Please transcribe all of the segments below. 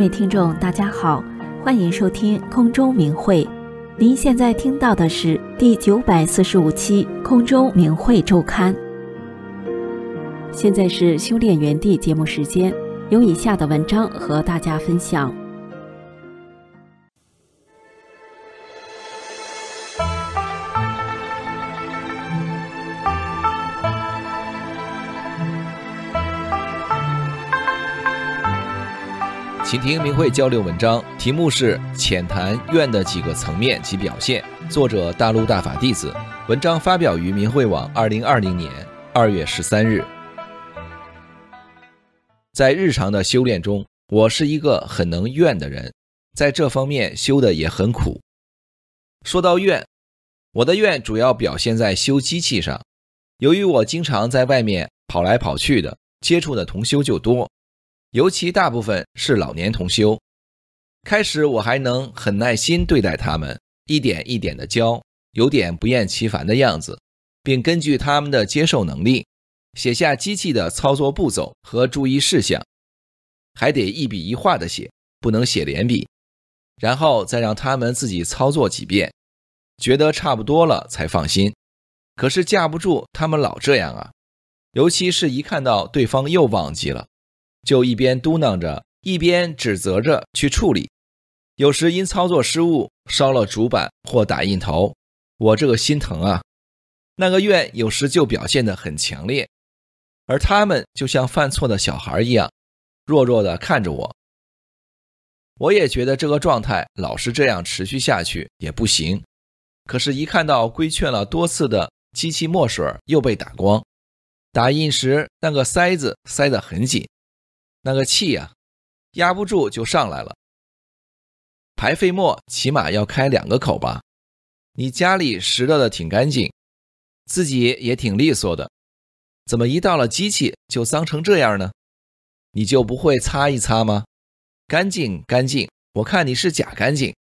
各位听众，大家好，欢迎收听空中明慧。您现在听到的是第九百四十五期《空中明慧周刊》。现在是修炼园地节目时间，有以下的文章和大家分享。请听明慧交流文章，题目是《浅谈愿的几个层面及表现》，作者大陆大法弟子，文章发表于明慧网，二零二零年二月十三日。在日常的修炼中，我是一个很能怨的人，在这方面修的也很苦。说到怨，我的怨主要表现在修机器上，由于我经常在外面跑来跑去的，接触的同修就多。尤其大部分是老年同修，开始我还能很耐心对待他们，一点一点的教，有点不厌其烦的样子，并根据他们的接受能力，写下机器的操作步骤和注意事项，还得一笔一画的写，不能写连笔，然后再让他们自己操作几遍，觉得差不多了才放心。可是架不住他们老这样啊，尤其是一看到对方又忘记了。就一边嘟囔着，一边指责着去处理。有时因操作失误烧了主板或打印头，我这个心疼啊。那个怨有时就表现得很强烈，而他们就像犯错的小孩一样，弱弱地看着我。我也觉得这个状态老是这样持续下去也不行。可是，一看到规劝了多次的机器墨水又被打光，打印时那个塞子塞得很紧。那个气呀，压不住就上来了。排废沫起码要开两个口吧？你家里拾掇的挺干净，自己也挺利索的，怎么一到了机器就脏成这样呢？你就不会擦一擦吗？干净干净，我看你是假干净。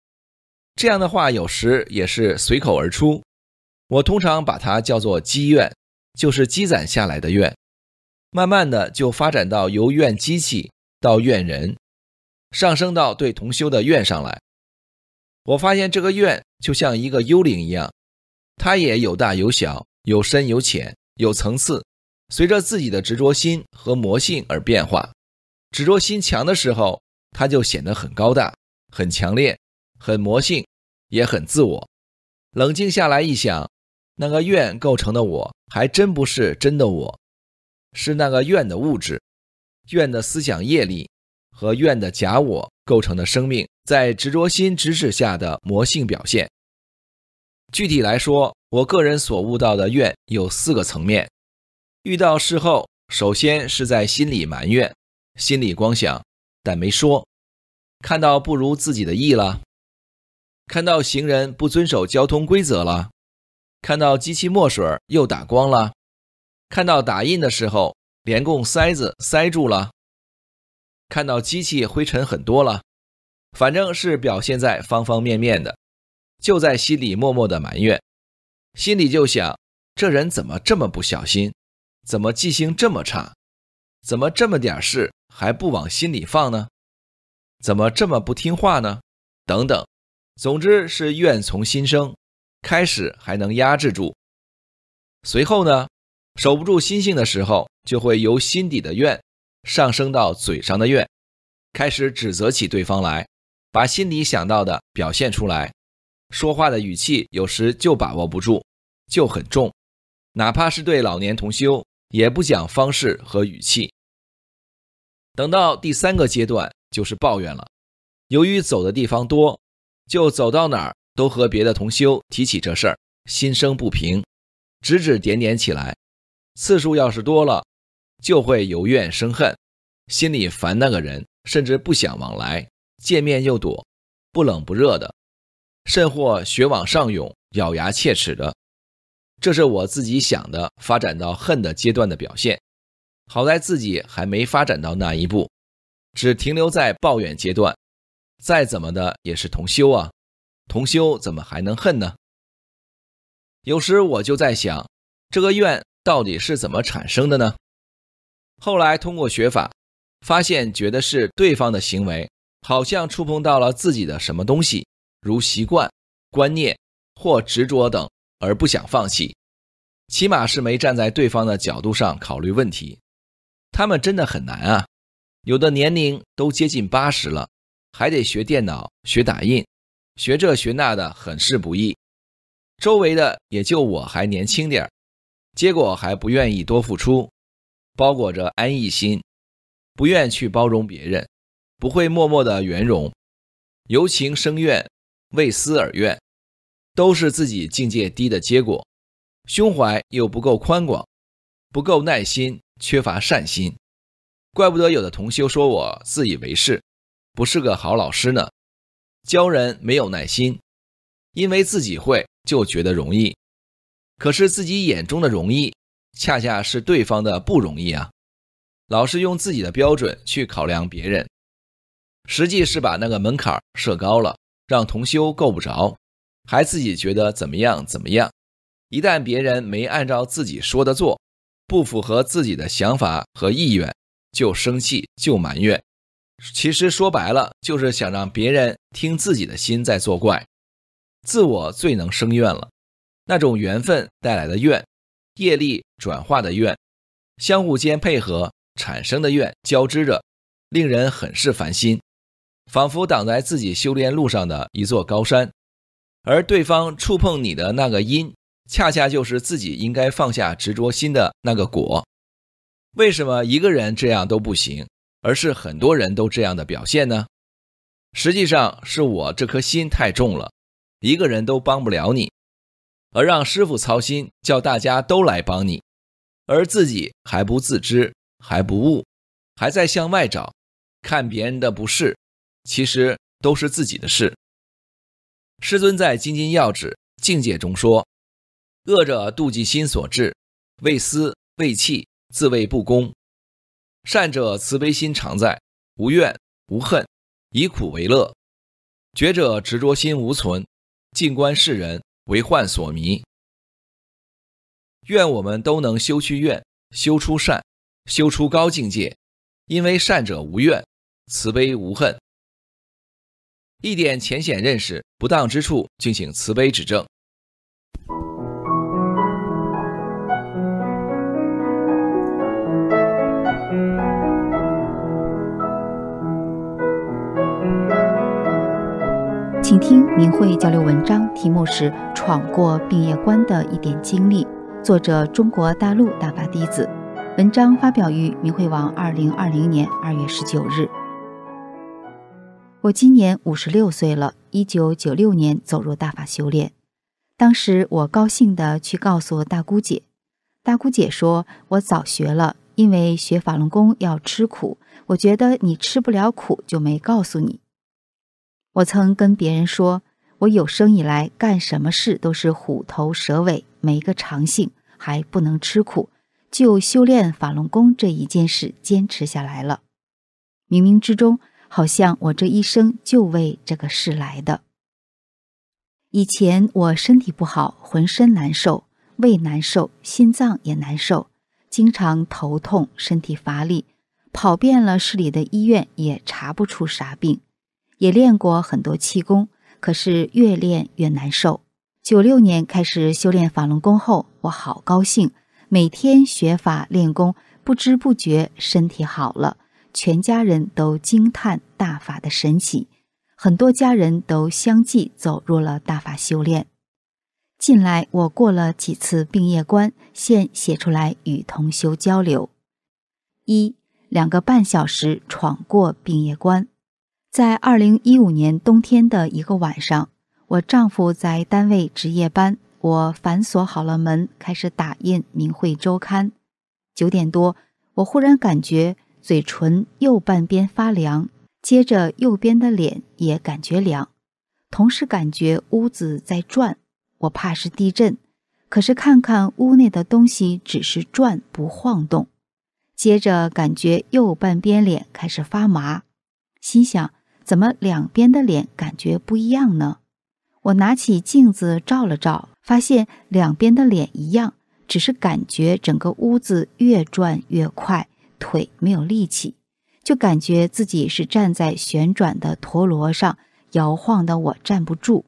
这样的话有时也是随口而出，我通常把它叫做积怨，就是积攒下来的怨。慢慢的就发展到由怨机器到怨人，上升到对同修的怨上来。我发现这个怨就像一个幽灵一样，它也有大有小，有深有浅，有层次，随着自己的执着心和魔性而变化。执着心强的时候，它就显得很高大、很强烈、很魔性，也很自我。冷静下来一想，那个怨构成的我还真不是真的我。是那个愿的物质，愿的思想业力和愿的假我构成的生命，在执着心指使下的魔性表现。具体来说，我个人所悟到的愿有四个层面。遇到事后，首先是在心里埋怨，心里光想，但没说。看到不如自己的意了，看到行人不遵守交通规则了，看到机器墨水又打光了。看到打印的时候，连供塞子塞住了；看到机器灰尘很多了，反正是表现在方方面面的，就在心里默默的埋怨，心里就想：这人怎么这么不小心？怎么记性这么差？怎么这么点事还不往心里放呢？怎么这么不听话呢？等等，总之是怨从心生。开始还能压制住，随后呢？守不住心性的时候，就会由心底的怨上升到嘴上的怨，开始指责起对方来，把心里想到的表现出来，说话的语气有时就把握不住，就很重，哪怕是对老年同修，也不讲方式和语气。等到第三个阶段就是抱怨了，由于走的地方多，就走到哪儿都和别的同修提起这事儿，心生不平，指指点点起来。次数要是多了，就会由怨生恨，心里烦那个人，甚至不想往来，见面又躲，不冷不热的，甚或血往上涌，咬牙切齿的。这是我自己想的，发展到恨的阶段的表现。好在自己还没发展到那一步，只停留在抱怨阶段。再怎么的也是同修啊，同修怎么还能恨呢？有时我就在想，这个怨。到底是怎么产生的呢？后来通过学法，发现觉得是对方的行为好像触碰到了自己的什么东西，如习惯、观念或执着等，而不想放弃。起码是没站在对方的角度上考虑问题。他们真的很难啊，有的年龄都接近八十了，还得学电脑、学打印、学这学那的，很是不易。周围的也就我还年轻点儿。结果还不愿意多付出，包裹着安逸心，不愿去包容别人，不会默默的圆融，由情生怨，为私而怨，都是自己境界低的结果，胸怀又不够宽广，不够耐心，缺乏善心，怪不得有的同修说我自以为是，不是个好老师呢，教人没有耐心，因为自己会就觉得容易。可是自己眼中的容易，恰恰是对方的不容易啊！老是用自己的标准去考量别人，实际是把那个门槛设高了，让同修够不着，还自己觉得怎么样怎么样。一旦别人没按照自己说的做，不符合自己的想法和意愿，就生气就埋怨。其实说白了，就是想让别人听自己的心在作怪，自我最能生怨了。那种缘分带来的怨，业力转化的怨，相互间配合产生的怨交织着，令人很是烦心，仿佛挡在自己修炼路上的一座高山。而对方触碰你的那个因，恰恰就是自己应该放下执着心的那个果。为什么一个人这样都不行，而是很多人都这样的表现呢？实际上是我这颗心太重了，一个人都帮不了你。而让师傅操心，叫大家都来帮你，而自己还不自知，还不悟，还在向外找，看别人的不是，其实都是自己的事。师尊在《金经要旨》境界中说：恶者妒忌心所致，为私为气，自谓不公；善者慈悲心常在，无怨无恨，以苦为乐；觉者执着心无存，静观世人。为患所迷，愿我们都能修去怨，修出善，修出高境界。因为善者无怨，慈悲无恨。一点浅显认识，不当之处，敬请慈悲指正。请听明慧交流文章，题目是《闯过毕业关的一点经历》，作者中国大陆大法弟子，文章发表于明慧网二零二零年二月十九日。我今年五十六岁了，一九九六年走入大法修炼，当时我高兴的去告诉大姑姐，大姑姐说我早学了，因为学法轮功要吃苦，我觉得你吃不了苦就没告诉你。我曾跟别人说，我有生以来干什么事都是虎头蛇尾，没个长性，还不能吃苦，就修炼法轮功这一件事坚持下来了。冥冥之中，好像我这一生就为这个事来的。以前我身体不好，浑身难受，胃难受，心脏也难受，经常头痛，身体乏力，跑遍了市里的医院也查不出啥病。也练过很多气功，可是越练越难受。九六年开始修炼法轮功后，我好高兴，每天学法练功，不知不觉身体好了，全家人都惊叹大法的神奇，很多家人都相继走入了大法修炼。近来我过了几次病业关，现写出来与同修交流。一两个半小时闯过病业关。在二零一五年冬天的一个晚上，我丈夫在单位值夜班，我反锁好了门，开始打印《明慧周刊》。九点多，我忽然感觉嘴唇右半边发凉，接着右边的脸也感觉凉，同时感觉屋子在转。我怕是地震，可是看看屋内的东西，只是转不晃动。接着感觉右半边脸开始发麻，心想。怎么两边的脸感觉不一样呢？我拿起镜子照了照，发现两边的脸一样，只是感觉整个屋子越转越快，腿没有力气，就感觉自己是站在旋转的陀螺上，摇晃的我站不住。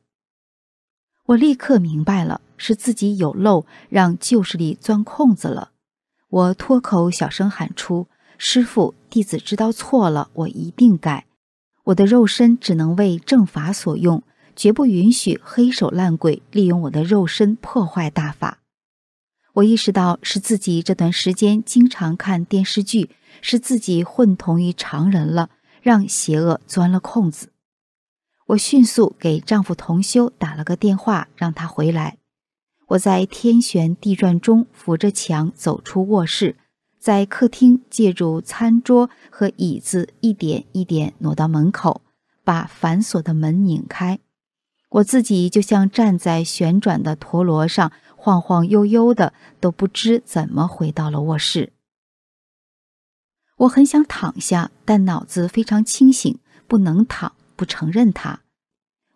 我立刻明白了，是自己有漏，让旧势力钻空子了。我脱口小声喊出：“师傅，弟子知道错了，我一定改。”我的肉身只能为正法所用，绝不允许黑手烂鬼利用我的肉身破坏大法。我意识到是自己这段时间经常看电视剧，是自己混同于常人了，让邪恶钻了空子。我迅速给丈夫同修打了个电话，让他回来。我在天旋地转中扶着墙走出卧室。在客厅，借助餐桌和椅子，一点一点挪到门口，把反锁的门拧开。我自己就像站在旋转的陀螺上，晃晃悠悠的，都不知怎么回到了卧室。我很想躺下，但脑子非常清醒，不能躺，不承认它。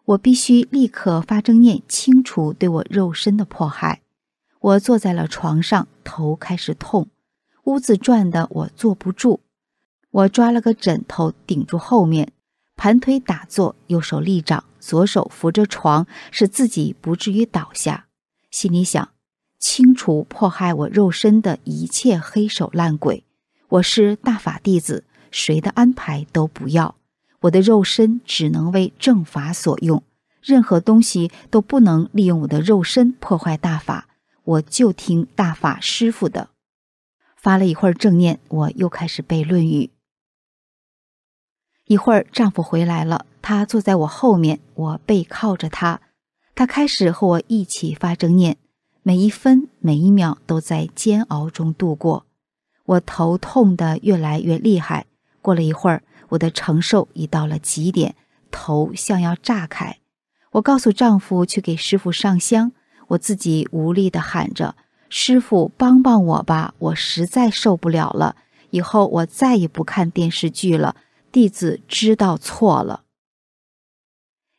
我必须立刻发正念，清除对我肉身的迫害。我坐在了床上，头开始痛。屋子转的我坐不住，我抓了个枕头顶住后面，盘腿打坐，右手立掌，左手扶着床，使自己不至于倒下。心里想：清除迫害我肉身的一切黑手烂鬼。我是大法弟子，谁的安排都不要。我的肉身只能为正法所用，任何东西都不能利用我的肉身破坏大法。我就听大法师傅的。发了一会儿正念，我又开始背《论语》。一会儿，丈夫回来了，他坐在我后面，我背靠着他。他开始和我一起发正念，每一分每一秒都在煎熬中度过。我头痛的越来越厉害。过了一会儿，我的承受已到了极点，头像要炸开。我告诉丈夫去给师傅上香，我自己无力的喊着。师傅，帮帮我吧！我实在受不了了。以后我再也不看电视剧了。弟子知道错了。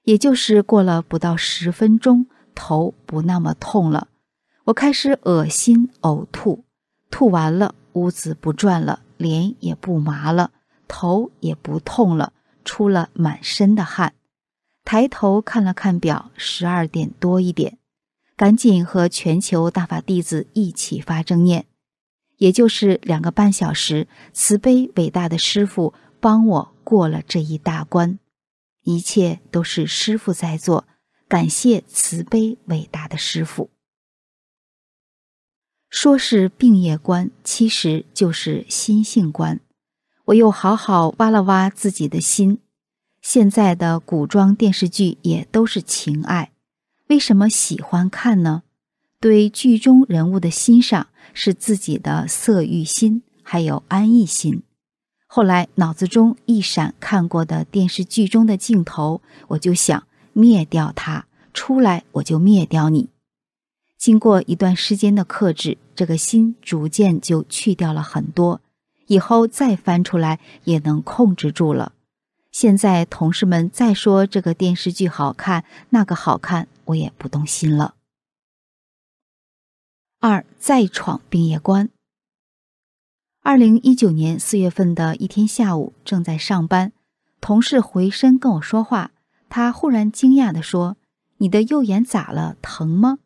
也就是过了不到十分钟，头不那么痛了，我开始恶心呕吐，吐完了，屋子不转了，脸也不麻了，头也不痛了，出了满身的汗，抬头看了看表，十二点多一点。赶紧和全球大法弟子一起发正念，也就是两个半小时。慈悲伟大的师傅帮我过了这一大关，一切都是师傅在做，感谢慈悲伟大的师傅。说是病业观，其实就是心性观。我又好好挖了挖自己的心，现在的古装电视剧也都是情爱。为什么喜欢看呢？对剧中人物的欣赏是自己的色欲心，还有安逸心。后来脑子中一闪看过的电视剧中的镜头，我就想灭掉它。出来我就灭掉你。经过一段时间的克制，这个心逐渐就去掉了很多。以后再翻出来也能控制住了。现在同事们再说这个电视剧好看，那个好看。我也不动心了。二再闯毕业关。二零一九年四月份的一天下午，正在上班，同事回身跟我说话，他忽然惊讶的说：“你的右眼咋了？疼吗？”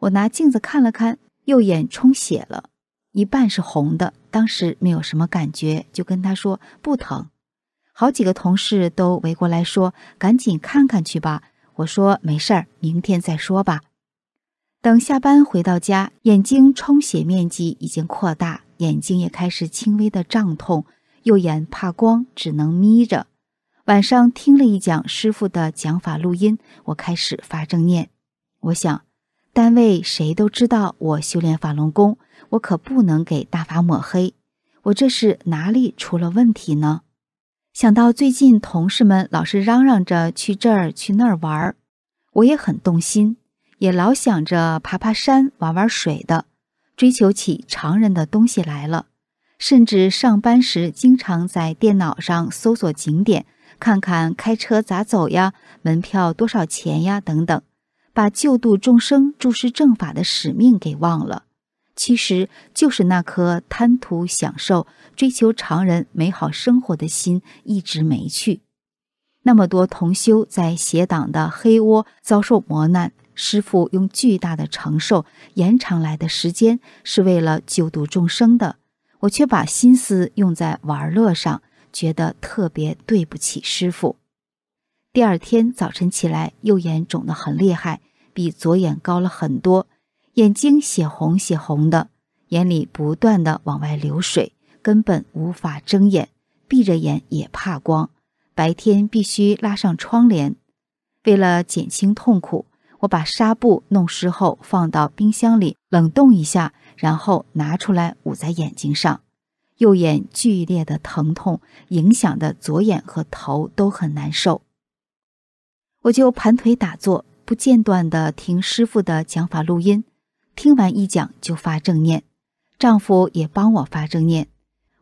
我拿镜子看了看，右眼充血了，一半是红的。当时没有什么感觉，就跟他说不疼。好几个同事都围过来说：“赶紧看看去吧。”我说没事儿，明天再说吧。等下班回到家，眼睛充血面积已经扩大，眼睛也开始轻微的胀痛，右眼怕光，只能眯着。晚上听了一讲师傅的讲法录音，我开始发正念。我想，单位谁都知道我修炼法轮功，我可不能给大法抹黑。我这是哪里出了问题呢？想到最近同事们老是嚷嚷着去这儿去那儿玩儿，我也很动心，也老想着爬爬山、玩玩水的，追求起常人的东西来了，甚至上班时经常在电脑上搜索景点，看看开车咋走呀，门票多少钱呀等等，把救度众生、注释正法的使命给忘了。其实就是那颗贪图享受、追求常人美好生活的心一直没去。那么多同修在邪党的黑窝遭受磨难，师父用巨大的承受延长来的时间是为了救度众生的，我却把心思用在玩乐上，觉得特别对不起师父。第二天早晨起来，右眼肿得很厉害，比左眼高了很多。眼睛血红血红的，眼里不断的往外流水，根本无法睁眼，闭着眼也怕光，白天必须拉上窗帘。为了减轻痛苦，我把纱布弄湿后放到冰箱里冷冻一下，然后拿出来捂在眼睛上。右眼剧烈的疼痛，影响的左眼和头都很难受。我就盘腿打坐，不间断的听师傅的讲法录音。听完一讲就发正念，丈夫也帮我发正念。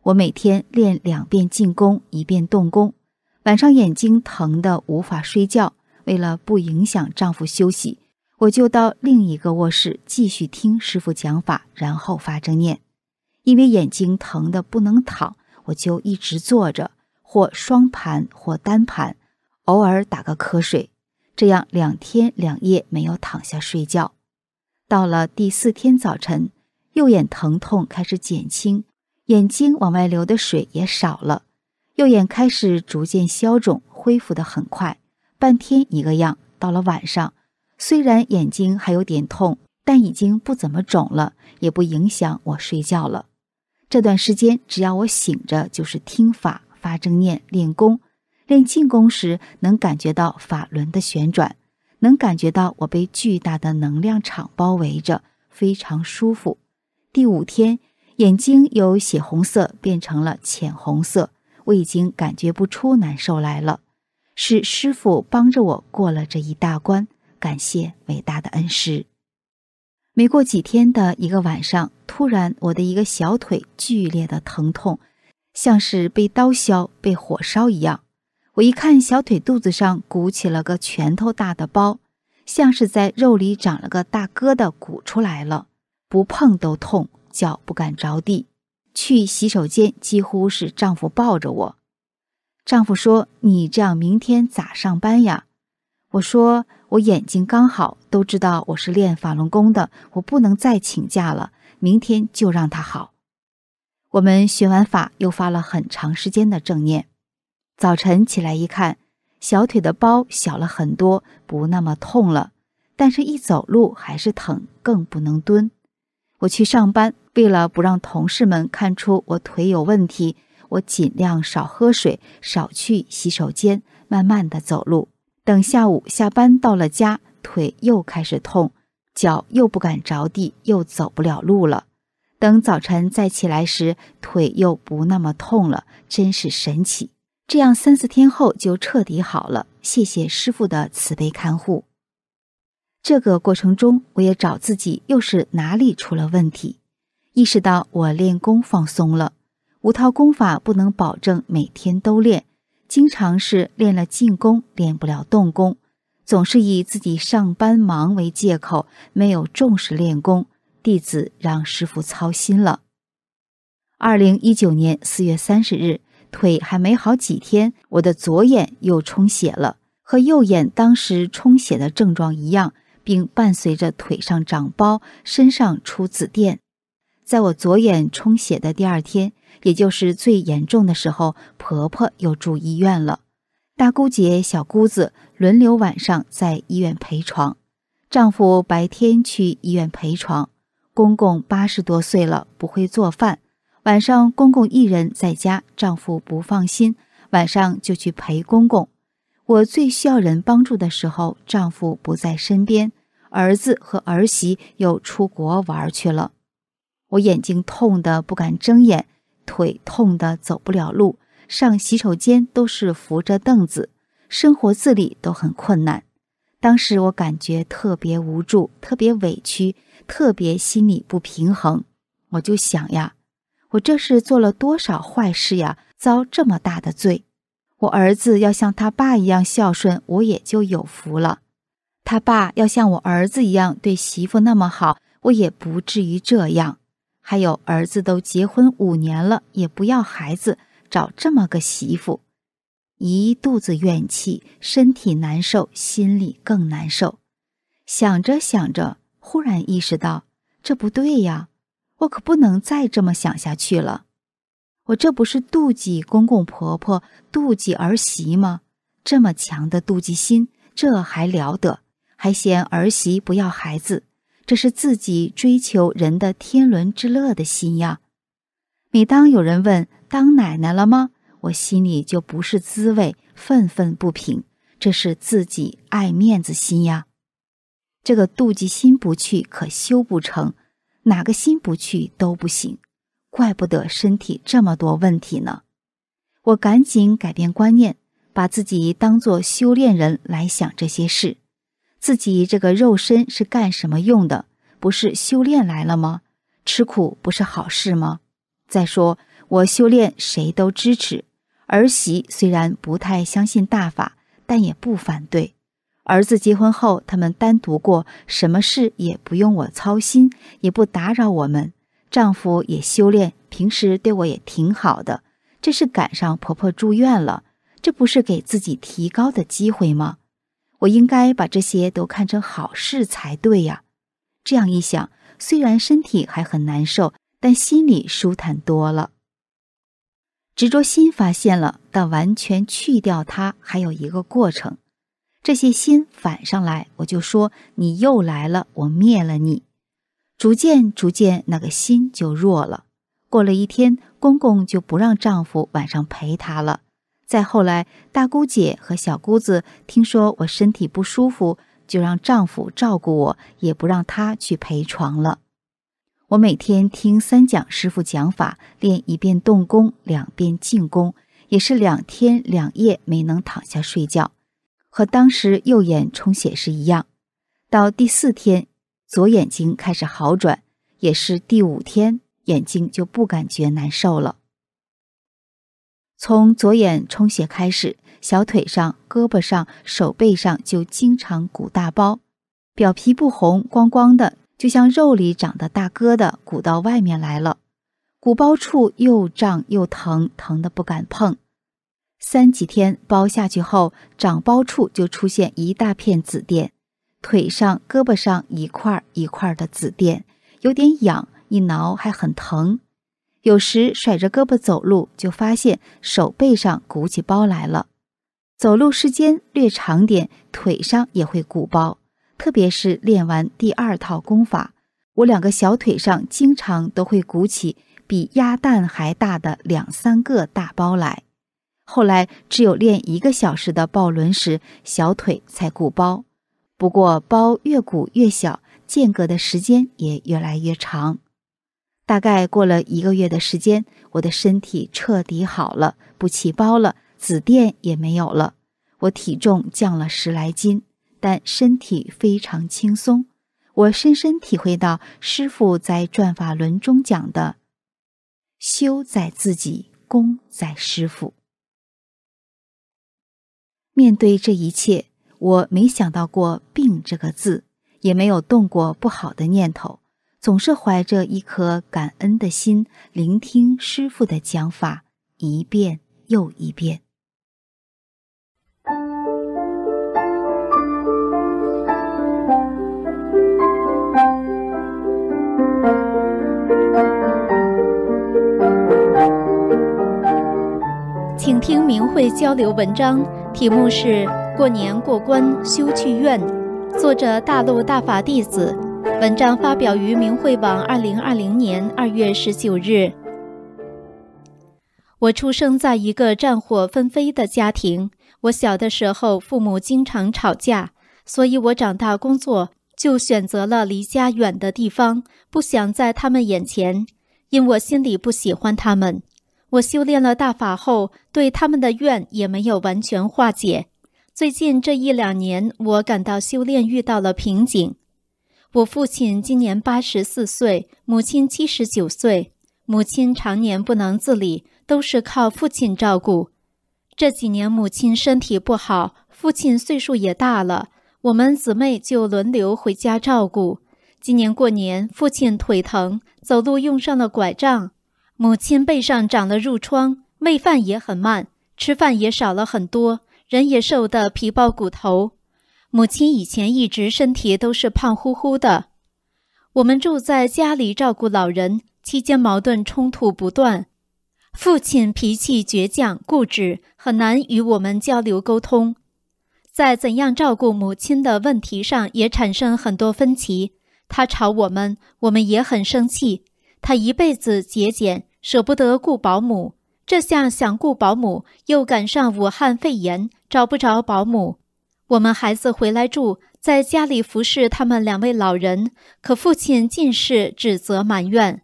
我每天练两遍静功，一遍动功。晚上眼睛疼得无法睡觉，为了不影响丈夫休息，我就到另一个卧室继续听师傅讲法，然后发正念。因为眼睛疼得不能躺，我就一直坐着，或双盘，或单盘，偶尔打个瞌睡。这样两天两夜没有躺下睡觉。到了第四天早晨，右眼疼痛开始减轻，眼睛往外流的水也少了，右眼开始逐渐消肿，恢复得很快。半天一个样，到了晚上，虽然眼睛还有点痛，但已经不怎么肿了，也不影响我睡觉了。这段时间，只要我醒着，就是听法、发正念、练功，练静功时能感觉到法轮的旋转。能感觉到我被巨大的能量场包围着，非常舒服。第五天，眼睛由血红色变成了浅红色，我已经感觉不出难受来了。是师傅帮着我过了这一大关，感谢伟大的恩师。没过几天的一个晚上，突然我的一个小腿剧烈的疼痛，像是被刀削、被火烧一样。我一看，小腿肚子上鼓起了个拳头大的包，像是在肉里长了个大疙瘩，鼓出来了，不碰都痛，脚不敢着地。去洗手间几乎是丈夫抱着我。丈夫说：“你这样明天咋上班呀？”我说：“我眼睛刚好，都知道我是练法轮功的，我不能再请假了，明天就让他好。”我们学完法，又发了很长时间的正念。早晨起来一看，小腿的包小了很多，不那么痛了。但是，一走路还是疼，更不能蹲。我去上班，为了不让同事们看出我腿有问题，我尽量少喝水，少去洗手间，慢慢的走路。等下午下班到了家，腿又开始痛，脚又不敢着地，又走不了路了。等早晨再起来时，腿又不那么痛了，真是神奇。这样三四天后就彻底好了，谢谢师傅的慈悲看护。这个过程中，我也找自己，又是哪里出了问题？意识到我练功放松了，五套功法不能保证每天都练，经常是练了进功，练不了动功，总是以自己上班忙为借口，没有重视练功，弟子让师傅操心了。二零一九年四月三十日。腿还没好几天，我的左眼又充血了，和右眼当时充血的症状一样，并伴随着腿上长包、身上出紫癜。在我左眼充血的第二天，也就是最严重的时候，婆婆又住医院了。大姑姐、小姑子轮流晚上在医院陪床，丈夫白天去医院陪床，公公八十多岁了，不会做饭。晚上公公一人在家，丈夫不放心，晚上就去陪公公。我最需要人帮助的时候，丈夫不在身边，儿子和儿媳又出国玩去了。我眼睛痛得不敢睁眼，腿痛得走不了路，上洗手间都是扶着凳子，生活自理都很困难。当时我感觉特别无助，特别委屈，特别心里不平衡。我就想呀。我这是做了多少坏事呀？遭这么大的罪！我儿子要像他爸一样孝顺，我也就有福了；他爸要像我儿子一样对媳妇那么好，我也不至于这样。还有儿子都结婚五年了，也不要孩子，找这么个媳妇，一肚子怨气，身体难受，心里更难受。想着想着，忽然意识到这不对呀。我可不能再这么想下去了。我这不是妒忌公公婆婆，妒忌儿媳吗？这么强的妒忌心，这还了得？还嫌儿媳不要孩子，这是自己追求人的天伦之乐的心呀。每当有人问“当奶奶了吗”，我心里就不是滋味，愤愤不平。这是自己爱面子心呀。这个妒忌心不去，可修不成。哪个心不去都不行，怪不得身体这么多问题呢。我赶紧改变观念，把自己当作修炼人来想这些事。自己这个肉身是干什么用的？不是修炼来了吗？吃苦不是好事吗？再说我修炼，谁都支持。儿媳虽然不太相信大法，但也不反对。儿子结婚后，他们单独过，什么事也不用我操心，也不打扰我们。丈夫也修炼，平时对我也挺好的。这是赶上婆婆住院了，这不是给自己提高的机会吗？我应该把这些都看成好事才对呀。这样一想，虽然身体还很难受，但心里舒坦多了。执着心发现了，但完全去掉它，还有一个过程。这些心反上来，我就说你又来了，我灭了你。逐渐逐渐，那个心就弱了。过了一天，公公就不让丈夫晚上陪她了。再后来，大姑姐和小姑子听说我身体不舒服，就让丈夫照顾我，也不让她去陪床了。我每天听三讲师傅讲法，练一遍动功，两边静功，也是两天两夜没能躺下睡觉。和当时右眼充血时一样，到第四天，左眼睛开始好转，也是第五天眼睛就不感觉难受了。从左眼充血开始，小腿上、胳膊上、手背上就经常鼓大包，表皮不红，光光的，就像肉里长的大疙瘩鼓到外面来了，鼓包处又胀又疼，疼的不敢碰。三几天包下去后，长包处就出现一大片紫癜，腿上、胳膊上一块一块的紫癜，有点痒，一挠还很疼。有时甩着胳膊走路，就发现手背上鼓起包来了。走路时间略长点，腿上也会鼓包，特别是练完第二套功法，我两个小腿上经常都会鼓起比鸭蛋还大的两三个大包来。后来只有练一个小时的抱轮时，小腿才鼓包，不过包越鼓越小，间隔的时间也越来越长。大概过了一个月的时间，我的身体彻底好了，不起包了，紫癜也没有了。我体重降了十来斤，但身体非常轻松。我深深体会到，师傅在转法轮中讲的：“修在自己，功在师傅。面对这一切，我没想到过“病”这个字，也没有动过不好的念头，总是怀着一颗感恩的心，聆听师傅的讲法，一遍又一遍。请听明慧交流文章。题目是“过年过关休去怨”，作者大陆大法弟子。文章发表于明慧网，二零二零年二月十九日。我出生在一个战火纷飞的家庭，我小的时候父母经常吵架，所以我长大工作就选择了离家远的地方，不想在他们眼前，因我心里不喜欢他们。我修炼了大法后，对他们的怨也没有完全化解。最近这一两年，我感到修炼遇到了瓶颈。我父亲今年八十四岁，母亲七十九岁，母亲常年不能自理，都是靠父亲照顾。这几年母亲身体不好，父亲岁数也大了，我们姊妹就轮流回家照顾。今年过年，父亲腿疼，走路用上了拐杖。母亲背上长了褥疮，喂饭也很慢，吃饭也少了很多，人也瘦得皮包骨头。母亲以前一直身体都是胖乎乎的。我们住在家里照顾老人期间，矛盾冲突不断。父亲脾气倔强固执，很难与我们交流沟通，在怎样照顾母亲的问题上也产生很多分歧。他吵我们，我们也很生气。他一辈子节俭。舍不得雇保姆，这下想雇保姆又赶上武汉肺炎，找不着保姆。我们孩子回来住，在家里服侍他们两位老人，可父亲尽是指责埋怨。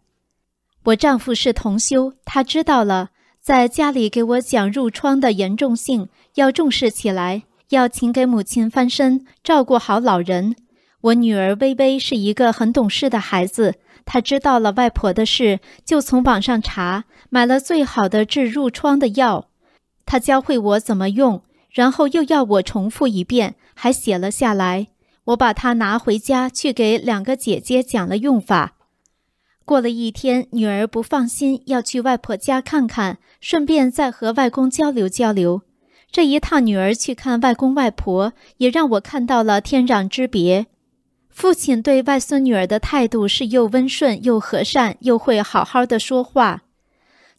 我丈夫是同修，他知道了，在家里给我讲褥疮的严重性，要重视起来，要勤给母亲翻身，照顾好老人。我女儿微微是一个很懂事的孩子。他知道了外婆的事，就从网上查，买了最好的治褥疮的药。他教会我怎么用，然后又要我重复一遍，还写了下来。我把它拿回家去，给两个姐姐讲了用法。过了一天，女儿不放心，要去外婆家看看，顺便再和外公交流交流。这一趟女儿去看外公外婆，也让我看到了天壤之别。父亲对外孙女儿的态度是又温顺又和善，又会好好的说话。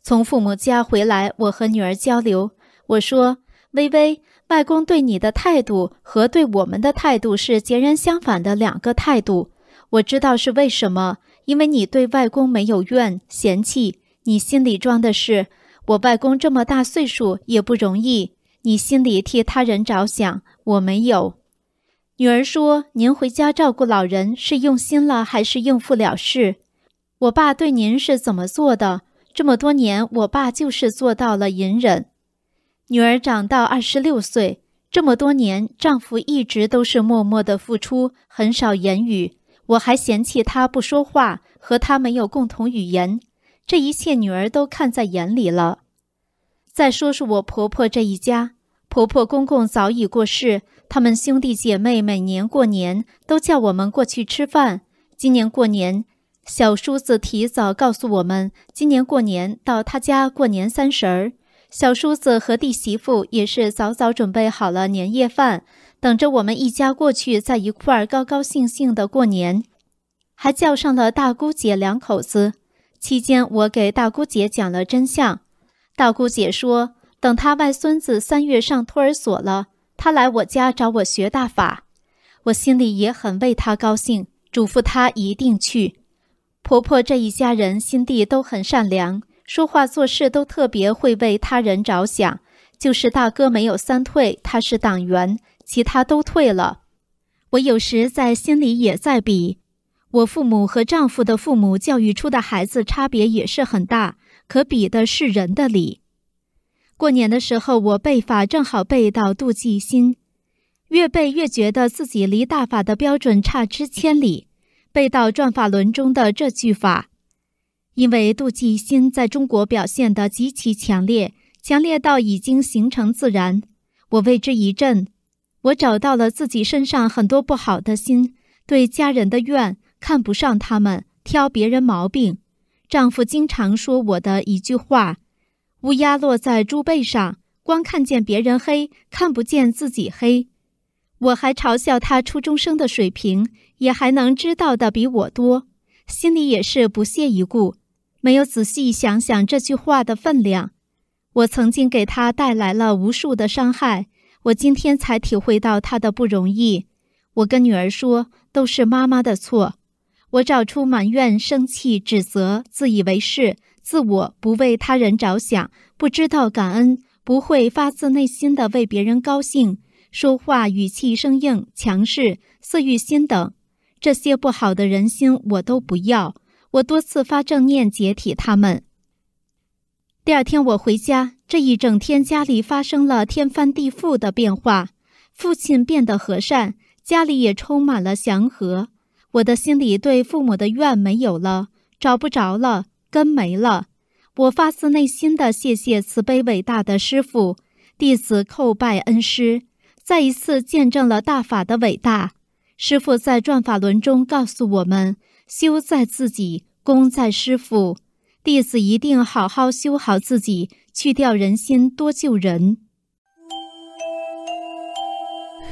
从父母家回来，我和女儿交流，我说：“微微，外公对你的态度和对我们的态度是截然相反的两个态度。我知道是为什么，因为你对外公没有怨嫌弃，你心里装的是我外公这么大岁数也不容易，你心里替他人着想，我没有。”女儿说：“您回家照顾老人是用心了，还是应付了事？我爸对您是怎么做的？这么多年，我爸就是做到了隐忍。女儿长到二十六岁，这么多年，丈夫一直都是默默的付出，很少言语。我还嫌弃他不说话，和他没有共同语言。这一切，女儿都看在眼里了。再说说我婆婆这一家，婆婆公公早已过世。”他们兄弟姐妹每年过年都叫我们过去吃饭。今年过年，小叔子提早告诉我们，今年过年到他家过年三十儿。小叔子和弟媳妇也是早早准备好了年夜饭，等着我们一家过去在一块儿高高兴兴的过年，还叫上了大姑姐两口子。期间，我给大姑姐讲了真相。大姑姐说，等她外孙子三月上托儿所了。他来我家找我学大法，我心里也很为他高兴，嘱咐他一定去。婆婆这一家人心地都很善良，说话做事都特别会为他人着想。就是大哥没有三退，他是党员，其他都退了。我有时在心里也在比，我父母和丈夫的父母教育出的孩子差别也是很大，可比的是人的理。过年的时候，我背法正好背到妒忌心，越背越觉得自己离大法的标准差之千里，背到转法轮中的这句法，因为妒忌心在中国表现得极其强烈，强烈到已经形成自然，我为之一振，我找到了自己身上很多不好的心，对家人的怨，看不上他们，挑别人毛病，丈夫经常说我的一句话。乌鸦落在猪背上，光看见别人黑，看不见自己黑。我还嘲笑他初中生的水平，也还能知道的比我多，心里也是不屑一顾，没有仔细想想这句话的分量。我曾经给他带来了无数的伤害，我今天才体会到他的不容易。我跟女儿说，都是妈妈的错。我找出埋怨、生气、指责、自以为是。自我不为他人着想，不知道感恩，不会发自内心的为别人高兴，说话语气生硬、强势、色欲心等，这些不好的人心我都不要。我多次发正念解体他们。第二天我回家，这一整天家里发生了天翻地覆的变化，父亲变得和善，家里也充满了祥和。我的心里对父母的怨没有了，找不着了。根没了，我发自内心的谢谢慈悲伟大的师傅，弟子叩拜恩师，再一次见证了大法的伟大。师傅在转法轮中告诉我们：修在自己，功在师傅。弟子一定好好修好自己，去掉人心，多救人。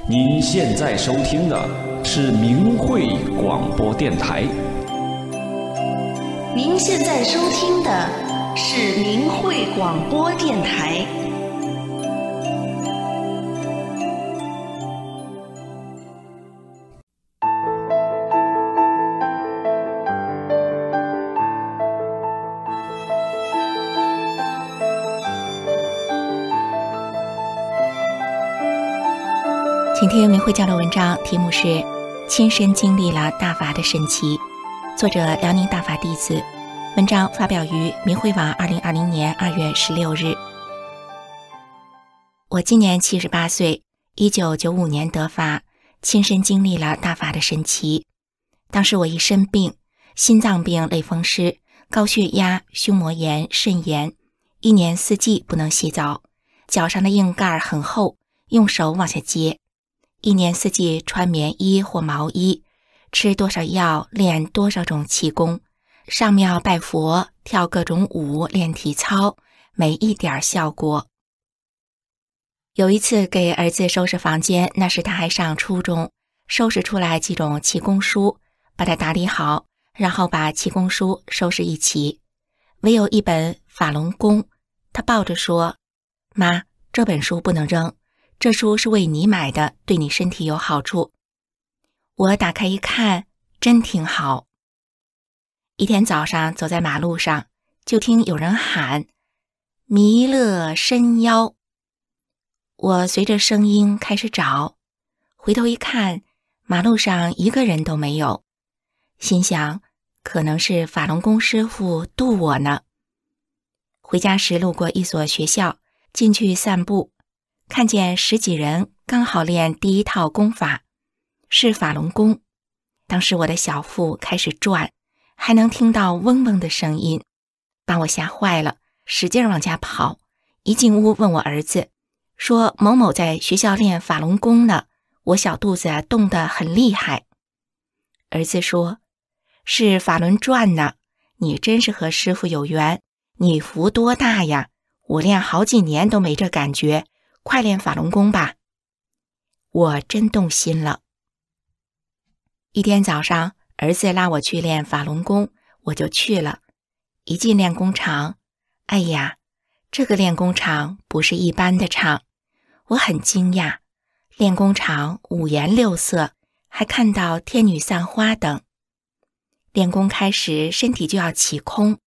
您现在收听的是明慧广播电台。您现在收听的是明慧广播电台，请听明慧交流文章，题目是《亲身经历了大法的神奇》。作者辽宁大法弟子，文章发表于明慧网，二零二零年二月十六日。我今年七十八岁，一九九五年得法，亲身经历了大法的神奇。当时我一身病，心脏病、类风湿、高血压、胸膜炎、肾炎，一年四季不能洗澡，脚上的硬盖儿很厚，用手往下接，一年四季穿棉衣或毛衣。吃多少药，练多少种气功，上庙拜佛，跳各种舞，练体操，没一点效果。有一次给儿子收拾房间，那时他还上初中，收拾出来几种气功书，把它打理好，然后把气功书收拾一起，唯有一本《法轮功》，他抱着说：“妈，这本书不能扔，这书是为你买的，对你身体有好处。”我打开一看，真挺好。一天早上走在马路上，就听有人喊“弥勒伸腰”。我随着声音开始找，回头一看，马路上一个人都没有，心想可能是法轮功师傅渡我呢。回家时路过一所学校，进去散步，看见十几人刚好练第一套功法。是法轮功，当时我的小腹开始转，还能听到嗡嗡的声音，把我吓坏了，使劲往家跑。一进屋，问我儿子，说某某在学校练法轮功呢，我小肚子动得很厉害。儿子说，是法轮转呢，你真是和师傅有缘，你福多大呀！我练好几年都没这感觉，快练法轮功吧。我真动心了。一天早上，儿子拉我去练法轮功，我就去了。一进练功场，哎呀，这个练功场不是一般的场，我很惊讶。练功场五颜六色，还看到天女散花等。练功开始，身体就要起空。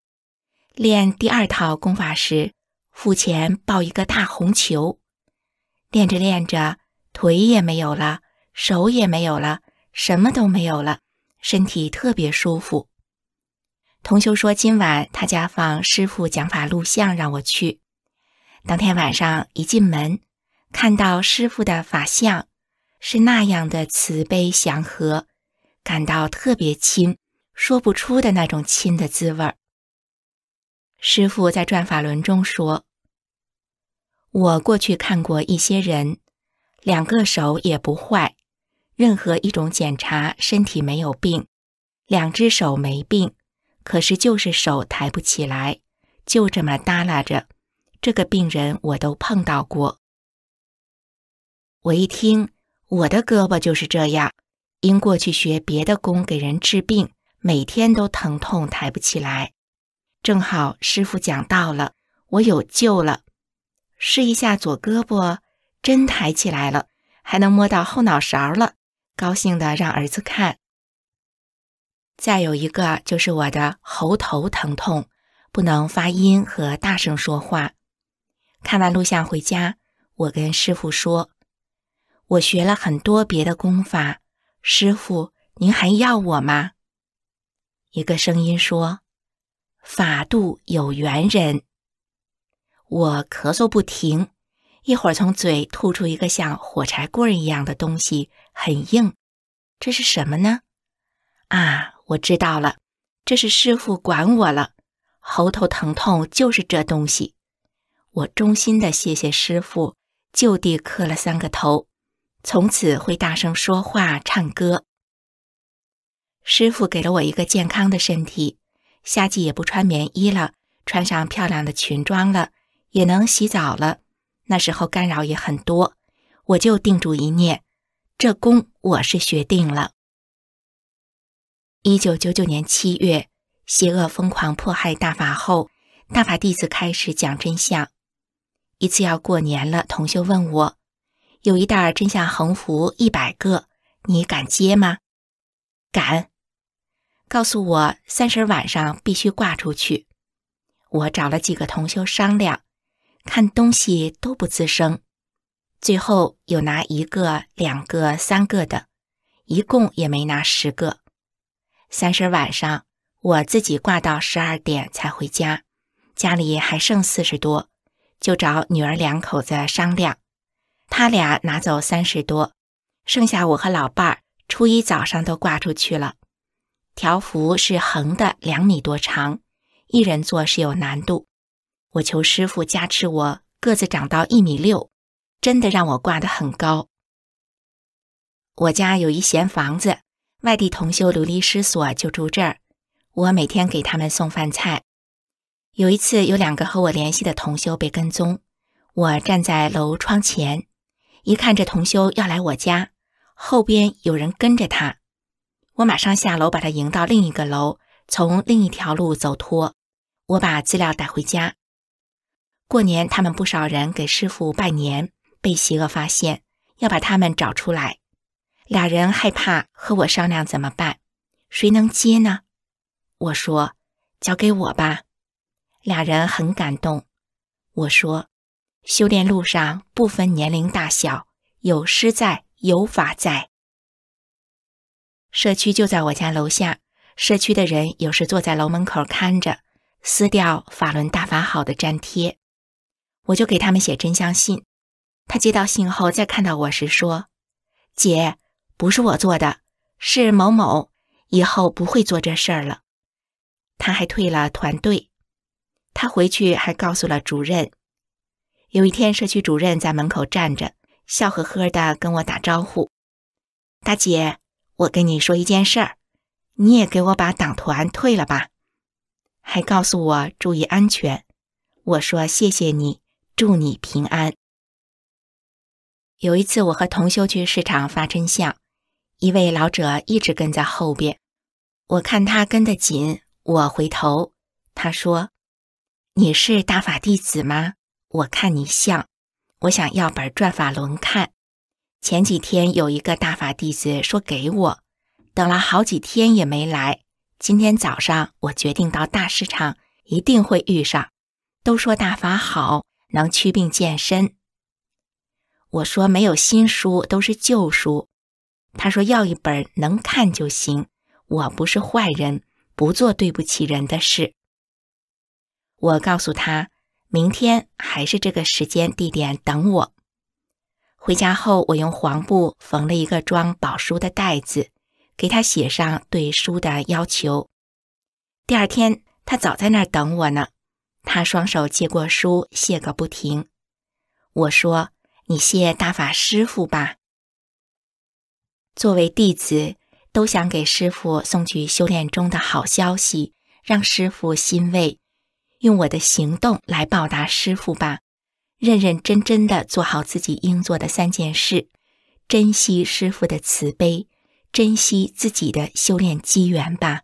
练第二套功法时，腹前抱一个大红球。练着练着，腿也没有了，手也没有了。什么都没有了，身体特别舒服。同修说，今晚他家放师傅讲法录像，让我去。当天晚上一进门，看到师傅的法相，是那样的慈悲祥和，感到特别亲，说不出的那种亲的滋味儿。师傅在转法轮中说：“我过去看过一些人，两个手也不坏。”任何一种检查，身体没有病，两只手没病，可是就是手抬不起来，就这么耷拉着。这个病人我都碰到过。我一听，我的胳膊就是这样，因过去学别的功给人治病，每天都疼痛，抬不起来。正好师傅讲到了，我有救了。试一下左胳膊，真抬起来了，还能摸到后脑勺了。高兴的让儿子看。再有一个就是我的喉头疼痛，不能发音和大声说话。看完录像回家，我跟师傅说：“我学了很多别的功法，师傅您还要我吗？”一个声音说：“法度有缘人。”我咳嗽不停，一会儿从嘴吐出一个像火柴棍一样的东西。很硬，这是什么呢？啊，我知道了，这是师傅管我了。喉头疼痛就是这东西。我衷心的谢谢师傅，就地磕了三个头。从此会大声说话、唱歌。师傅给了我一个健康的身体，夏季也不穿棉衣了，穿上漂亮的裙装了，也能洗澡了。那时候干扰也很多，我就定住一念。这功我是学定了。一九九九年七月，邪恶疯狂迫害大法后，大法弟子开始讲真相。一次要过年了，同修问我：“有一袋真相横幅一百个，你敢接吗？”“敢。”“告诉我，三十晚上必须挂出去。”我找了几个同修商量，看东西都不吱声。最后有拿一个、两个、三个的，一共也没拿十个。三十晚上，我自己挂到十二点才回家，家里还剩四十多，就找女儿两口子商量，他俩拿走三十多，剩下我和老伴儿初一早上都挂出去了。条幅是横的，两米多长，一人做是有难度，我求师傅加持，我个子长到一米六。真的让我挂得很高。我家有一闲房子，外地同修流离失所就住这儿。我每天给他们送饭菜。有一次，有两个和我联系的同修被跟踪，我站在楼窗前，一看这同修要来我家，后边有人跟着他，我马上下楼把他迎到另一个楼，从另一条路走脱。我把资料带回家。过年，他们不少人给师傅拜年。被邪恶发现，要把他们找出来，俩人害怕，和我商量怎么办？谁能接呢？我说：“交给我吧。”俩人很感动。我说：“修炼路上不分年龄大小，有师在，有法在。”社区就在我家楼下，社区的人有时坐在楼门口看着，撕掉法轮大法号的粘贴，我就给他们写真相信。他接到信后，再看到我时说：“姐，不是我做的，是某某，以后不会做这事儿了。”他还退了团队。他回去还告诉了主任。有一天，社区主任在门口站着，笑呵呵的跟我打招呼：“大姐，我跟你说一件事儿，你也给我把党团退了吧。”还告诉我注意安全。我说：“谢谢你，祝你平安。”有一次，我和同修去市场发真相，一位老者一直跟在后边。我看他跟得紧，我回头，他说：“你是大法弟子吗？我看你像，我想要本《转法轮》看。前几天有一个大法弟子说给我，等了好几天也没来。今天早上我决定到大市场，一定会遇上。都说大法好，能祛病健身。”我说没有新书，都是旧书。他说要一本能看就行。我不是坏人，不做对不起人的事。我告诉他，明天还是这个时间地点等我。回家后，我用黄布缝了一个装宝书的袋子，给他写上对书的要求。第二天，他早在那儿等我呢。他双手接过书，谢个不停。我说。你谢大法师父吧。作为弟子，都想给师傅送去修炼中的好消息，让师傅欣慰。用我的行动来报答师傅吧，认认真真的做好自己应做的三件事，珍惜师傅的慈悲，珍惜自己的修炼机缘吧。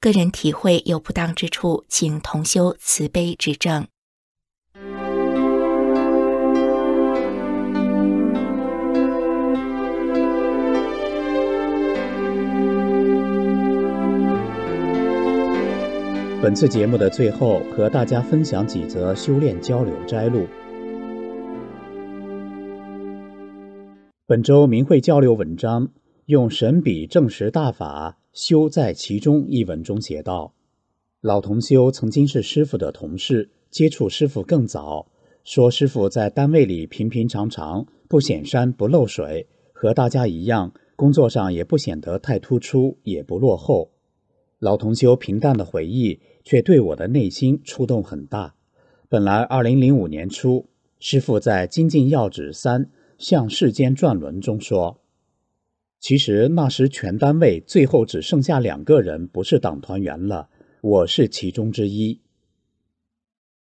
个人体会有不当之处，请同修慈悲指正。本次节目的最后，和大家分享几则修炼交流摘录。本周明慧交流文章《用神笔证实大法修在其中》一文中写道，老同修曾经是师傅的同事，接触师傅更早，说师傅在单位里平平常常，不显山不漏水，和大家一样，工作上也不显得太突出，也不落后。老同修平淡的回忆。却对我的内心触动很大。本来，二零零五年初，师父在《精进要旨三：向世间转轮》中说：“其实那时全单位最后只剩下两个人不是党团员了，我是其中之一。”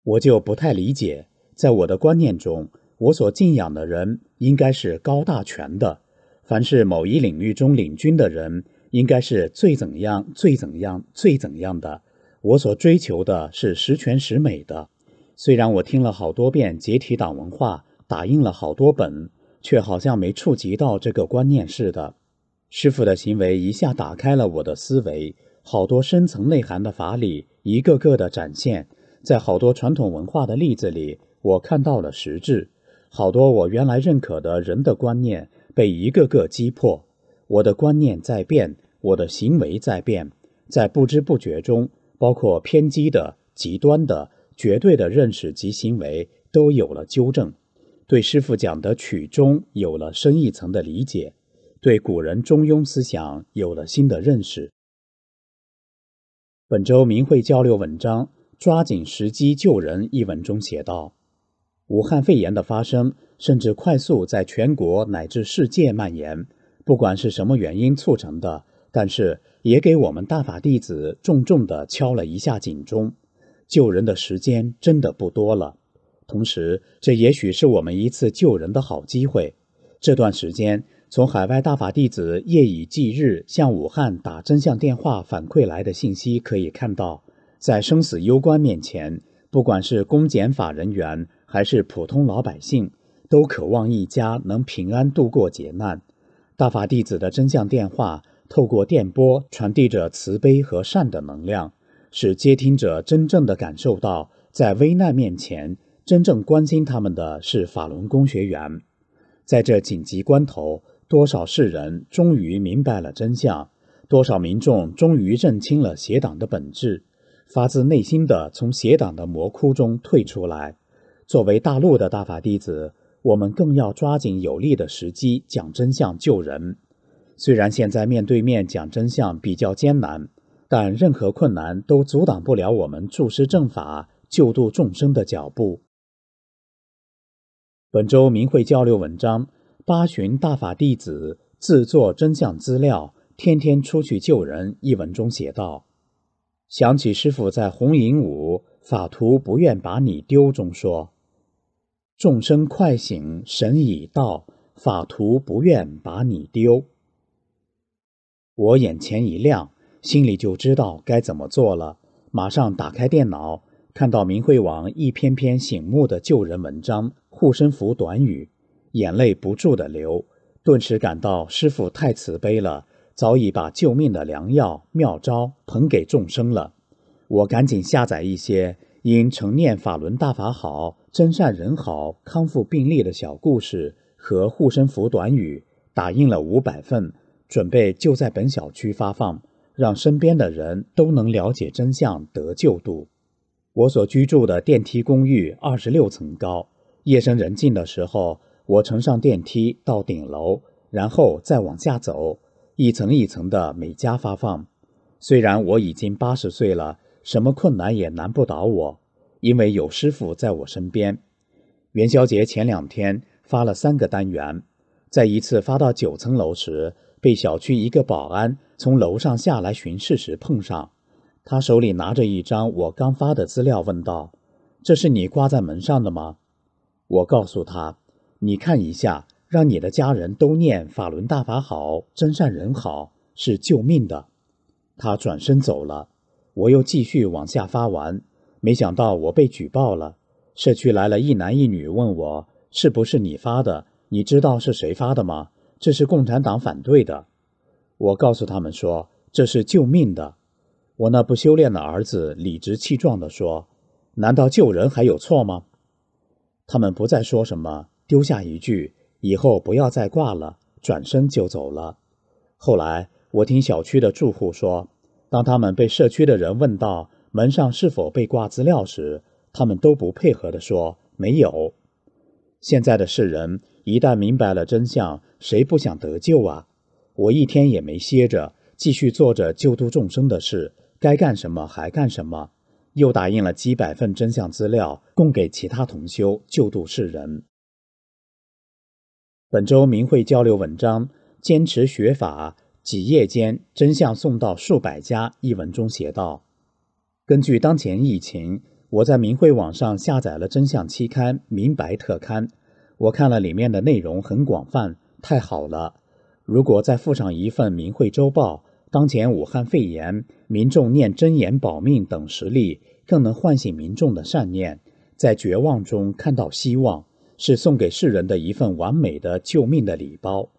我就不太理解，在我的观念中，我所敬仰的人应该是高大全的，凡是某一领域中领军的人，应该是最怎样、最怎样、最怎样的。我所追求的是十全十美的，虽然我听了好多遍《解体党文化》，打印了好多本，却好像没触及到这个观念似的。师傅的行为一下打开了我的思维，好多深层内涵的法理一个个的展现在好多传统文化的例子里，我看到了实质。好多我原来认可的人的观念被一个个击破，我的观念在变，我的行为在变，在不知不觉中。包括偏激的、极端的、绝对的认识及行为都有了纠正，对师傅讲的曲中有了深一层的理解，对古人中庸思想有了新的认识。本周明慧交流文章《抓紧时机救人》一文中写道：，武汉肺炎的发生甚至快速在全国乃至世界蔓延，不管是什么原因促成的，但是。也给我们大法弟子重重的敲了一下警钟，救人的时间真的不多了。同时，这也许是我们一次救人的好机会。这段时间，从海外大法弟子夜以继日向武汉打真相电话反馈来的信息可以看到，在生死攸关面前，不管是公检法人员还是普通老百姓，都渴望一家能平安度过劫难。大法弟子的真相电话。透过电波传递着慈悲和善的能量，使接听者真正的感受到，在危难面前真正关心他们的是法轮功学员。在这紧急关头，多少世人终于明白了真相，多少民众终于认清了邪党的本质，发自内心的从邪党的魔窟中退出来。作为大陆的大法弟子，我们更要抓紧有利的时机，讲真相，救人。虽然现在面对面讲真相比较艰难，但任何困难都阻挡不了我们注释正法、救度众生的脚步。本周明慧交流文章《八旬大法弟子自作真相资料，天天出去救人》一文中写道：“想起师傅在《红影舞法徒不愿把你丢》中说：‘众生快醒，神已到，法徒不愿把你丢。’”我眼前一亮，心里就知道该怎么做了。马上打开电脑，看到明慧网一篇篇醒目的救人文章、护身符短语，眼泪不住的流。顿时感到师傅太慈悲了，早已把救命的良药、妙招捧给众生了。我赶紧下载一些因成念法轮大法好、真善人好康复病例的小故事和护身符短语，打印了五百份。准备就在本小区发放，让身边的人都能了解真相，得救度。我所居住的电梯公寓二十六层高，夜深人静的时候，我乘上电梯到顶楼，然后再往下走，一层一层的每家发放。虽然我已经八十岁了，什么困难也难不倒我，因为有师傅在我身边。元宵节前两天发了三个单元。在一次发到九层楼时，被小区一个保安从楼上下来巡视时碰上，他手里拿着一张我刚发的资料，问道：“这是你挂在门上的吗？”我告诉他：“你看一下，让你的家人都念法轮大法好，真善人好，是救命的。”他转身走了，我又继续往下发完，没想到我被举报了，社区来了一男一女问我是不是你发的。你知道是谁发的吗？这是共产党反对的。我告诉他们说这是救命的。我那不修炼的儿子理直气壮地说：“难道救人还有错吗？”他们不再说什么，丢下一句“以后不要再挂了”，转身就走了。后来我听小区的住户说，当他们被社区的人问到门上是否被挂资料时，他们都不配合地说没有。现在的世人。一旦明白了真相，谁不想得救啊？我一天也没歇着，继续做着救度众生的事，该干什么还干什么。又打印了几百份真相资料，供给其他同修救度世人。本周明慧交流文章《坚持学法几夜间真相送到数百家》一文中写道：，根据当前疫情，我在明慧网上下载了真相期刊《明白特刊》。我看了里面的内容很广泛，太好了。如果再附上一份《明慧周报》，当前武汉肺炎，民众念真言保命等实例，更能唤醒民众的善念，在绝望中看到希望，是送给世人的一份完美的救命的礼包。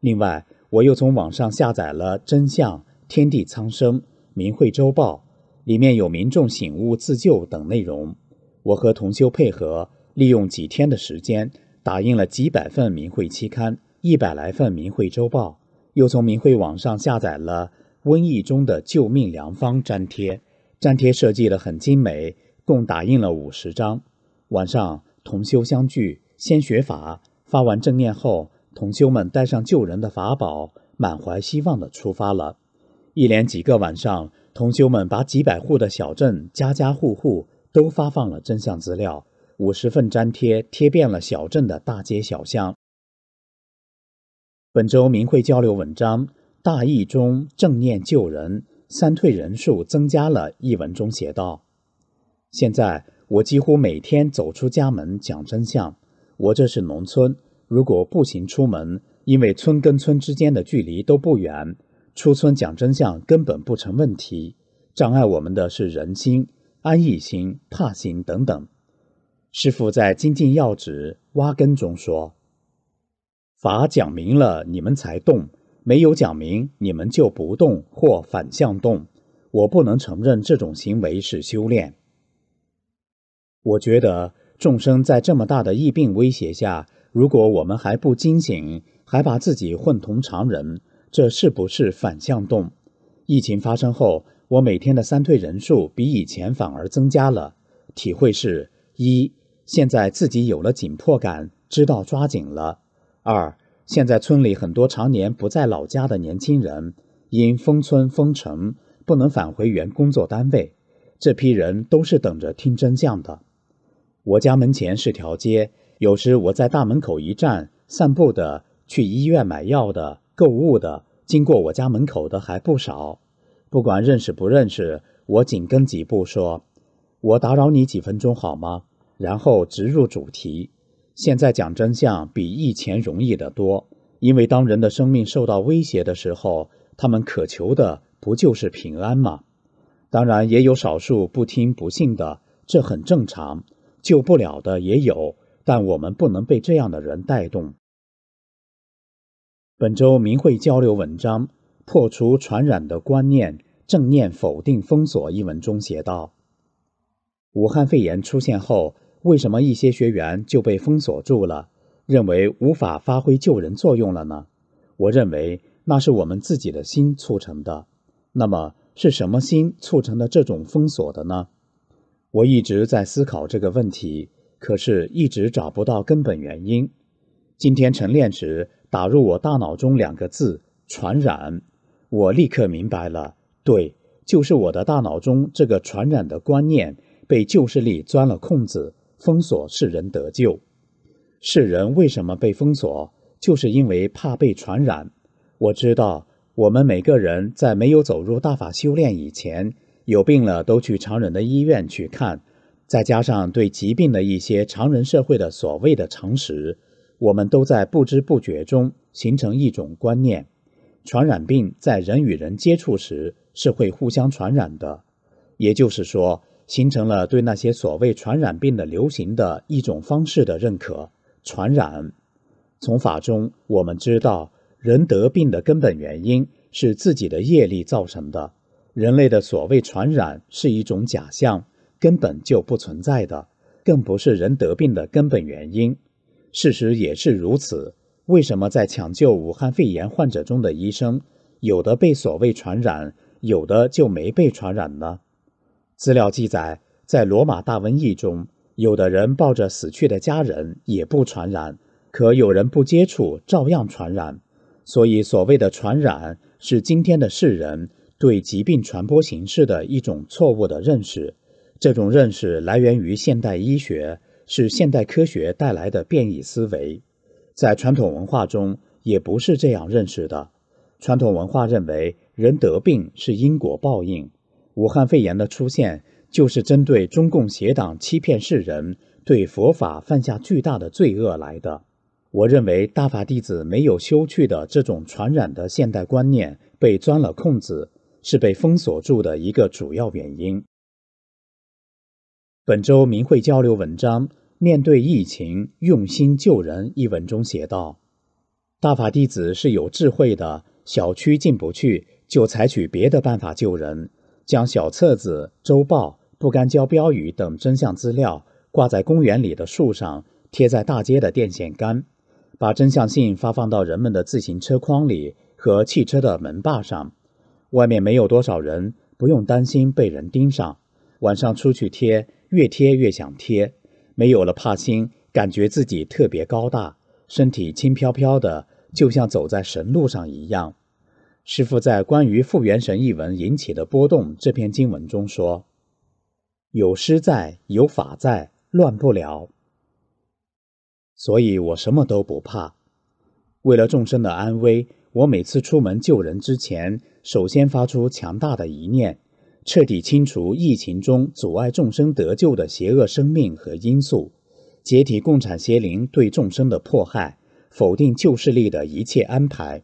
另外，我又从网上下载了《真相》《天地苍生》《明慧周报》，里面有民众醒悟自救等内容。我和同修配合，利用几天的时间。打印了几百份《明慧》期刊，一百来份《明慧》周报，又从《明慧》网上下载了《瘟疫中的救命良方》粘贴，粘贴设计的很精美，共打印了五十张。晚上同修相聚，先学法，发完正念后，同修们带上救人的法宝，满怀希望的出发了。一连几个晚上，同修们把几百户的小镇家家户户都发放了真相资料。五十份粘贴贴遍了小镇的大街小巷。本周民会交流文章《大义中正念救人三退人数增加了一》文中写道：“现在我几乎每天走出家门讲真相。我这是农村，如果步行出门，因为村跟村之间的距离都不远，出村讲真相根本不成问题。障碍我们的是人心、安逸心、怕心等等。”师父在精进要旨挖根中说：“法讲明了，你们才动；没有讲明，你们就不动或反向动。我不能承认这种行为是修炼。我觉得众生在这么大的疫病威胁下，如果我们还不惊醒，还把自己混同常人，这是不是反向动？疫情发生后，我每天的三退人数比以前反而增加了。体会是一。”现在自己有了紧迫感，知道抓紧了。二，现在村里很多常年不在老家的年轻人，因封村封城，不能返回原工作单位，这批人都是等着听真相的。我家门前是条街，有时我在大门口一站，散步的、去医院买药的、购物的，经过我家门口的还不少。不管认识不认识，我紧跟几步，说：“我打扰你几分钟好吗？”然后直入主题。现在讲真相比以前容易得多，因为当人的生命受到威胁的时候，他们渴求的不就是平安吗？当然，也有少数不听不信的，这很正常。救不了的也有，但我们不能被这样的人带动。本周明慧交流文章《破除传染的观念：正念否定封锁》一文中写道，武汉肺炎出现后。为什么一些学员就被封锁住了，认为无法发挥救人作用了呢？我认为那是我们自己的心促成的。那么是什么心促成的这种封锁的呢？我一直在思考这个问题，可是一直找不到根本原因。今天晨练时打入我大脑中两个字“传染”，我立刻明白了。对，就是我的大脑中这个“传染”的观念被旧势力钻了空子。封锁是人得救，世人为什么被封锁？就是因为怕被传染。我知道，我们每个人在没有走入大法修炼以前，有病了都去常人的医院去看，再加上对疾病的一些常人社会的所谓的常识，我们都在不知不觉中形成一种观念：传染病在人与人接触时是会互相传染的。也就是说。形成了对那些所谓传染病的流行的一种方式的认可。传染，从法中我们知道，人得病的根本原因是自己的业力造成的。人类的所谓传染是一种假象，根本就不存在的，更不是人得病的根本原因。事实也是如此。为什么在抢救武汉肺炎患者中的医生，有的被所谓传染，有的就没被传染呢？资料记载，在罗马大瘟疫中，有的人抱着死去的家人也不传染，可有人不接触照样传染。所以，所谓的传染是今天的世人对疾病传播形式的一种错误的认识。这种认识来源于现代医学，是现代科学带来的变异思维。在传统文化中，也不是这样认识的。传统文化认为，人得病是因果报应。武汉肺炎的出现，就是针对中共邪党欺骗世人、对佛法犯下巨大的罪恶来的。我认为大法弟子没有修去的这种传染的现代观念被钻了空子，是被封锁住的一个主要原因。本周明慧交流文章《面对疫情，用心救人》一文中写道：“大法弟子是有智慧的，小区进不去，就采取别的办法救人。”将小册子、周报、不干胶标语等真相资料挂在公园里的树上，贴在大街的电线杆，把真相信发放到人们的自行车筐里和汽车的门把上。外面没有多少人，不用担心被人盯上。晚上出去贴，越贴越想贴，没有了怕心，感觉自己特别高大，身体轻飘飘的，就像走在神路上一样。师父在关于复元神一文引起的波动这篇经文中说：“有师在，有法在，乱不了。所以，我什么都不怕。为了众生的安危，我每次出门救人之前，首先发出强大的一念，彻底清除疫情中阻碍众生得救的邪恶生命和因素，解体共产邪灵对众生的迫害，否定旧势力的一切安排。”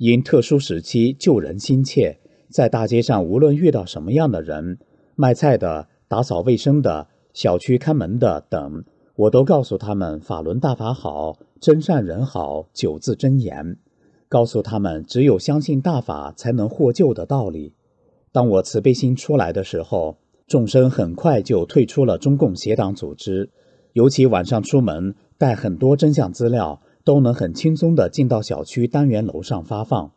因特殊时期救人心切，在大街上无论遇到什么样的人，卖菜的、打扫卫生的、小区看门的等，我都告诉他们“法轮大法好，真善人好”九字真言，告诉他们只有相信大法才能获救的道理。当我慈悲心出来的时候，众生很快就退出了中共邪党组织，尤其晚上出门带很多真相资料。都能很轻松的进到小区单元楼上发放，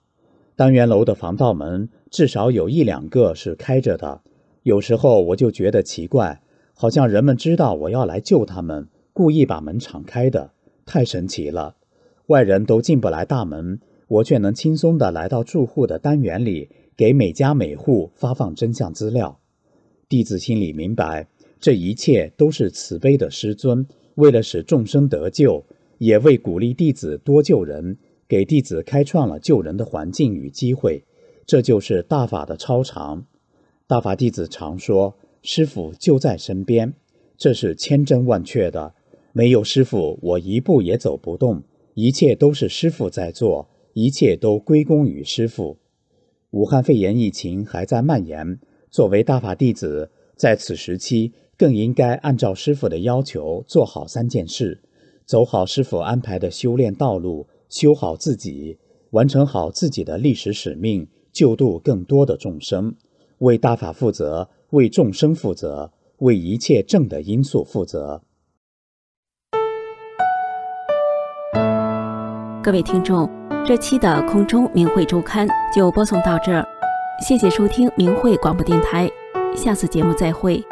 单元楼的防盗门至少有一两个是开着的。有时候我就觉得奇怪，好像人们知道我要来救他们，故意把门敞开的，太神奇了。外人都进不来大门，我却能轻松的来到住户的单元里，给每家每户发放真相资料。弟子心里明白，这一切都是慈悲的师尊为了使众生得救。也为鼓励弟子多救人，给弟子开创了救人的环境与机会，这就是大法的超常。大法弟子常说：“师傅就在身边”，这是千真万确的。没有师傅，我一步也走不动。一切都是师傅在做，一切都归功于师傅。武汉肺炎疫情还在蔓延，作为大法弟子，在此时期更应该按照师傅的要求做好三件事。走好师傅安排的修炼道路，修好自己，完成好自己的历史使命，救度更多的众生，为大法负责，为众生负责，为一切正的因素负责。各位听众，这期的空中明慧周刊就播送到这儿，谢谢收听明慧广播电台，下次节目再会。